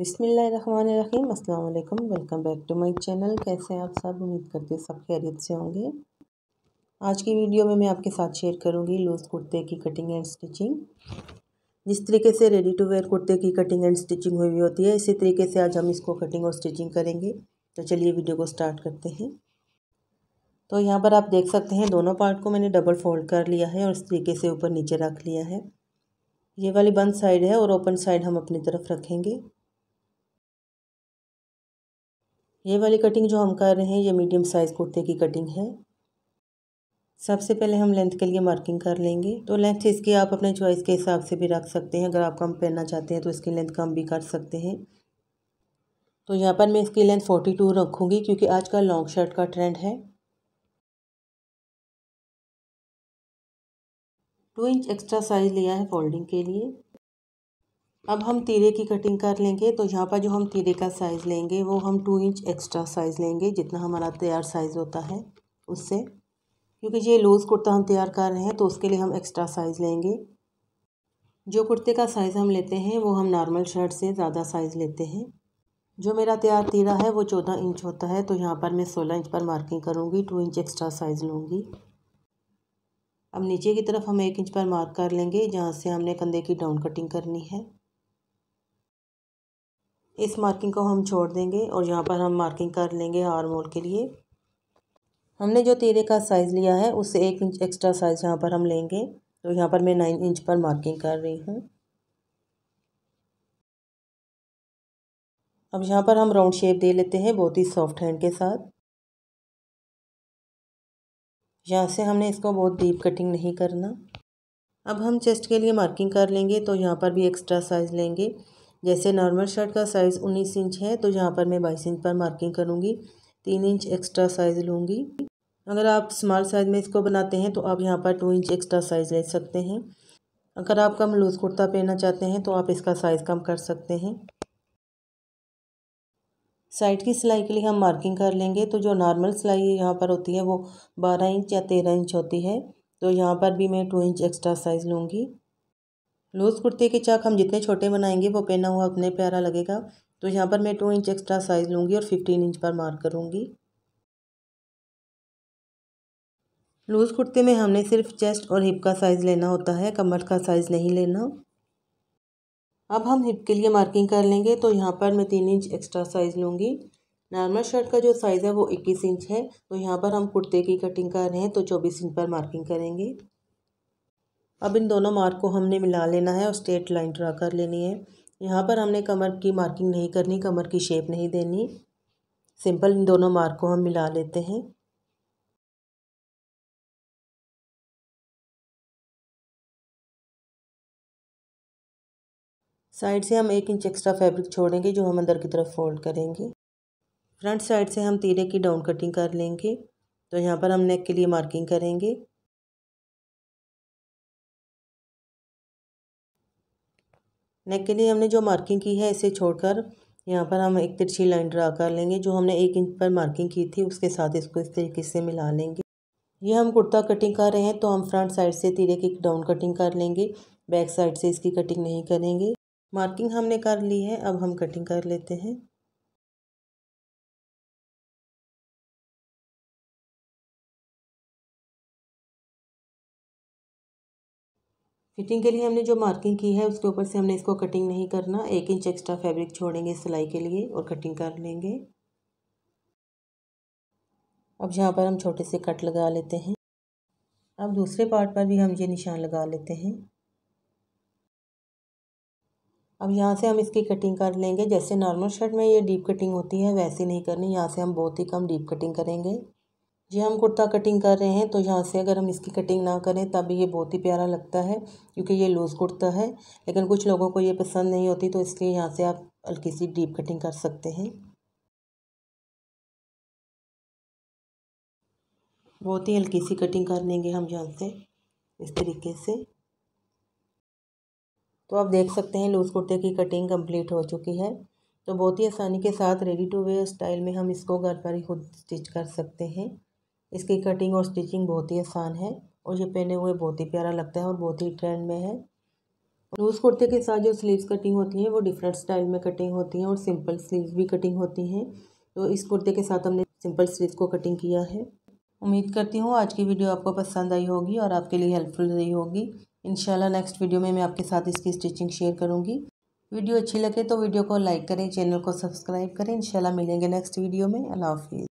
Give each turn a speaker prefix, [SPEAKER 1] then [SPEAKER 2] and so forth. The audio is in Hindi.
[SPEAKER 1] अस्सलाम वालेकुम welcome back to my channel कैसे हैं आप सब उम्मीद करते हूँ सब खैरियत से होंगे आज की वीडियो में मैं आपके साथ शेयर करूंगी लूज़ कुर्ते की कटिंग एंड स्टिचिंग जिस तरीके से रेडी टू वेयर कुर्ते की कटिंग एंड स्टिचिंग हुई हुई होती है इसी तरीके से आज हम इसको कटिंग और स्टिचिंग करेंगे तो चलिए वीडियो को स्टार्ट करते हैं तो यहाँ पर आप देख सकते हैं दोनों पार्ट को मैंने डबल फोल्ड कर लिया है और इस तरीके से ऊपर नीचे रख लिया है ये वाली बंद साइड है और ओपन साइड हम अपनी तरफ रखेंगे ये वाली कटिंग जो हम कर रहे हैं ये मीडियम साइज़ कुर्ते की कटिंग है सबसे पहले हम लेंथ के लिए मार्किंग कर लेंगे तो लेंथ इसकी आप अपने चॉइस के हिसाब से भी रख सकते हैं अगर आप कम पहनना चाहते हैं तो इसकी लेंथ कम भी कर सकते हैं
[SPEAKER 2] तो यहाँ पर मैं इसकी लेंथ फोर्टी टू रखूँगी क्योंकि आज का लॉन्ग शर्ट का ट्रेंड है टू इंच एक्स्ट्रा साइज़ लिया है फोल्डिंग के लिए अब हम तीरे की कटिंग कर लेंगे तो
[SPEAKER 1] यहाँ पर जो हम तीरे का साइज़ लेंगे वो हम टू इंच एक्स्ट्रा साइज़ लेंगे जितना हमारा तैयार साइज़ होता है उससे क्योंकि ये लूज़ कुर्ता हम तैयार कर रहे हैं तो उसके लिए हम एक्स्ट्रा साइज़ लेंगे जो कुर्ते का साइज़ हम लेते हैं वो हम नॉर्मल शर्ट से ज़्यादा साइज़ लेते हैं जो मेरा तैयार तीरा है वो चौदह इंच होता है तो यहाँ पर मैं सोलह इंच पर मार्किंग करूँगी टू इंच एक्स्ट्रा साइज़ लूँगी अब नीचे की तरफ हम एक इंच पर मार्क कर लेंगे जहाँ से हमने कंधे की डाउन कटिंग करनी है इस मार्किंग को हम छोड़ देंगे और यहाँ पर हम मार्किंग कर लेंगे हार मोल के लिए हमने जो तीरे का साइज़ लिया है उससे एक इंच एक्स्ट्रा साइज़ यहाँ पर हम लेंगे तो यहाँ पर
[SPEAKER 2] मैं नाइन इंच पर मार्किंग कर रही हूँ अब यहाँ पर हम राउंड शेप दे लेते हैं बहुत ही सॉफ्ट हैंड के साथ यहाँ से हमने इसको बहुत डीप कटिंग नहीं करना
[SPEAKER 1] अब हम चेस्ट के लिए मार्किंग कर लेंगे तो यहाँ पर भी एक्स्ट्रा साइज़ लेंगे जैसे नॉर्मल शर्ट का साइज़ उन्नीस इंच है तो यहाँ पर मैं बाईस इंच पर मार्किंग करूँगी तीन इंच एक्स्ट्रा साइज़ लूँगी अगर आप स्मॉल साइज़ में इसको बनाते हैं तो आप यहाँ पर टू इंच एक्स्ट्रा साइज़ ले सकते हैं अगर आप कम लूज़ कुर्ता पहनना चाहते हैं तो आप इसका साइज़ कम कर सकते हैं साइड की सिलाई के लिए हम मार्किंग कर लेंगे तो जो नॉर्मल सिलाई यहाँ पर होती है वो बारह इंच या तेरह इंच होती है तो यहाँ पर भी मैं टू इंच एक्स्ट्रा साइज़ लूँगी लूज़ कुर्ते के चाक हम जितने छोटे बनाएंगे वो पहना हुआ उतने प्यारा लगेगा तो यहाँ पर मैं टू इंच एक्स्ट्रा साइज़ लूँगी और फिफ्टीन इंच पर मार्क करूँगी लूज़ कुर्ते में हमने सिर्फ चेस्ट और हिप का साइज़ लेना होता है कमर का साइज़ नहीं लेना अब हम हिप के लिए मार्किंग कर लेंगे तो यहाँ पर मैं तीन इंच एक्स्ट्रा साइज़ लूँगी नॉर्मल शर्ट का जो साइज़ है वो इक्कीस इंच है तो यहाँ पर हम कुर्ते की कटिंग कर रहे हैं तो चौबीस इंच पर मार्किंग करेंगे अब इन दोनों मार्क को हमने मिला लेना है और स्ट्रेट लाइन ड्रा कर लेनी है यहाँ पर हमने कमर की मार्किंग
[SPEAKER 2] नहीं करनी कमर की शेप नहीं देनी सिंपल इन दोनों मार्क को हम मिला लेते हैं साइड से हम एक इंच एक्स्ट्रा फैब्रिक छोड़ेंगे जो हम अंदर की तरफ फोल्ड करेंगे फ्रंट साइड से हम तीरे की डाउन कटिंग कर लेंगे तो यहाँ पर हम नेक के लिए मार्किंग करेंगे नेक के लिए हमने जो मार्किंग की है इसे छोड़कर
[SPEAKER 1] यहाँ पर हम एक तिरछी लाइन ड्रा कर लेंगे जो हमने एक इंच पर मार्किंग की थी उसके साथ इसको इस तरीके से मिला लेंगे ये हम कुर्ता कटिंग कर रहे हैं तो हम फ्रंट साइड से तिरे की डाउन कटिंग कर
[SPEAKER 2] लेंगे बैक साइड से इसकी कटिंग नहीं करेंगे मार्किंग हमने कर ली है अब हम कटिंग कर लेते हैं फिटिंग के लिए हमने जो मार्किंग की है उसके ऊपर से हमने इसको कटिंग नहीं करना एक इंच एक्स्ट्रा फैब्रिक छोड़ेंगे
[SPEAKER 1] सिलाई के लिए और कटिंग कर लेंगे अब यहाँ पर हम छोटे से कट लगा लेते हैं अब दूसरे पार्ट पर भी हम ये निशान लगा लेते हैं अब यहाँ से हम इसकी कटिंग कर लेंगे जैसे नॉर्मल शर्ट में ये डीप कटिंग होती है वैसे नहीं करनी यहाँ से हम बहुत ही कम डीप कटिंग करेंगे जी हम कुर्ता कटिंग कर रहे हैं तो यहाँ से अगर हम इसकी कटिंग ना करें तब ये बहुत ही प्यारा लगता है
[SPEAKER 2] क्योंकि ये लूज़ कुर्ता है लेकिन कुछ लोगों को ये पसंद नहीं होती तो इसलिए यहाँ से आप हल्की सी डीप कटिंग कर सकते हैं बहुत ही हल्की सी कटिंग कर लेंगे हम यहाँ से इस तरीके से
[SPEAKER 1] तो आप देख सकते हैं लूज़ कुर्ते की कटिंग कंप्लीट हो चुकी है तो बहुत ही आसानी के साथ रेडी टू वेयर स्टाइल में हम इसको घर पर ही खुद स्टिच कर सकते हैं इसकी कटिंग और स्टिचिंग बहुत ही आसान है और ये पहने हुए बहुत ही प्यारा लगता है और बहुत ही ट्रेंड में है लूज़ कुर्ते के साथ जो स्लीव्स कटिंग होती हैं वो डिफरेंट स्टाइल में कटिंग होती हैं और सिंपल स्लीव्स भी कटिंग होती हैं तो इस कुर्ते के साथ हमने सिंपल स्लीव्स को कटिंग किया है उम्मीद करती हूँ आज की वीडियो आपको पसंद आई होगी और आपके लिए हेल्पफुल रही होगी इंशाल्लाह नेक्स्ट वीडियो में मैं आपके साथ इसकी स्टिचिंग शेयर करूँगी वीडियो अच्छी लगे तो वीडियो को लाइक करें चैनल को सब्सक्राइब करें इंशाल्लाह मिलेंगे नेक्स्ट वीडियो में अल्लाह हाफिज़